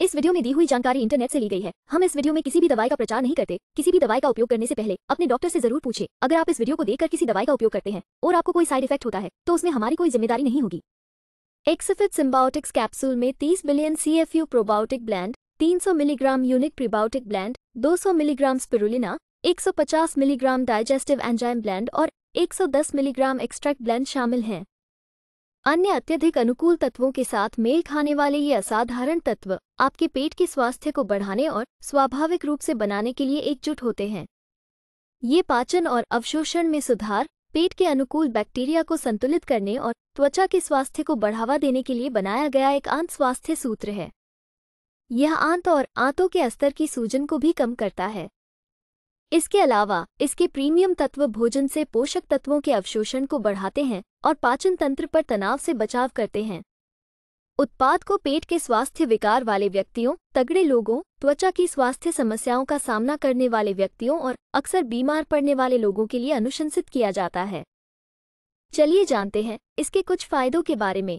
इस वीडियो में दी हुई जानकारी इंटरनेट से ली गई है हम इस वीडियो में किसी भी दवाई का प्रचार नहीं करते किसी भी दवाई का उपयोग करने से पहले अपने डॉक्टर से जरूर पूछे अगर आप इस वीडियो को देखकर किसी दवाई का उपयोग करते हैं और आपको कोई साइड इफेक्ट होता है तो उसमें हमारी कोई जिम्मेदारी नहीं होगी एक्सफिट सिम्बायोटिक्स कैप्सूल में तीस billion C F U probiotic blend सौ मिलीग्राम यूनिक प्रीबायोटिक ब्लैंड सौ मिलीग्राम स्पिरुलिना पचास मिलीग्राम डाइजेस्टिव एंजाइम ब्लैंड और दस मिलीग्राम एक्सट्रैक्ट ब्लैंड शामिल हैं अन्य अत्यधिक अनुकूल तत्वों के साथ मेल खाने वाले ये असाधारण तत्व आपके पेट के स्वास्थ्य को बढ़ाने और स्वाभाविक रूप से बनाने के लिए एकजुट होते हैं ये पाचन और अवशोषण में सुधार पेट के अनुकूल बैक्टीरिया को संतुलित करने और त्वचा के स्वास्थ्य को बढ़ावा देने के लिए बनाया गया एक आंत स्वास्थ्य सूत्र है यह आंत और आंतों के स्तर की सूजन को भी कम करता है इसके अलावा इसके प्रीमियम तत्व भोजन से पोषक तत्वों के अवशोषण को बढ़ाते हैं और पाचन तंत्र पर तनाव से बचाव करते हैं उत्पाद को पेट के स्वास्थ्य विकार वाले व्यक्तियों तगड़े लोगों त्वचा की स्वास्थ्य समस्याओं का सामना करने वाले व्यक्तियों और अक्सर बीमार पड़ने वाले लोगों के लिए अनुशंसित किया जाता है चलिए जानते हैं इसके कुछ फायदों के बारे में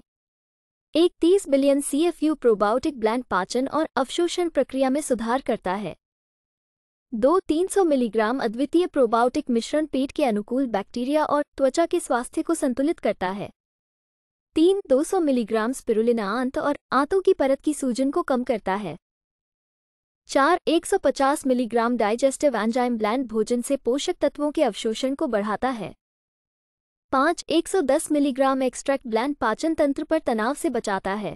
एक तीस बिलियन सीएफयू प्रोबायोटिक ब्लैंड पाचन और अवशोषण प्रक्रिया में सुधार करता है दो 300 मिलीग्राम अद्वितीय प्रोबायोटिक मिश्रण पेट के अनुकूल बैक्टीरिया और त्वचा के स्वास्थ्य को संतुलित करता है तीन 200 मिलीग्राम स्पिरुलिना आंत और आंतों की परत की सूजन को कम करता है चार 150 मिलीग्राम डाइजेस्टिव एंजाइम ब्लैंड भोजन से पोषक तत्वों के अवशोषण को बढ़ाता है पाँच 110 मिलीग्राम एक्स्ट्रैक्ट ब्लैंड पाचन तंत्र पर तनाव से बचाता है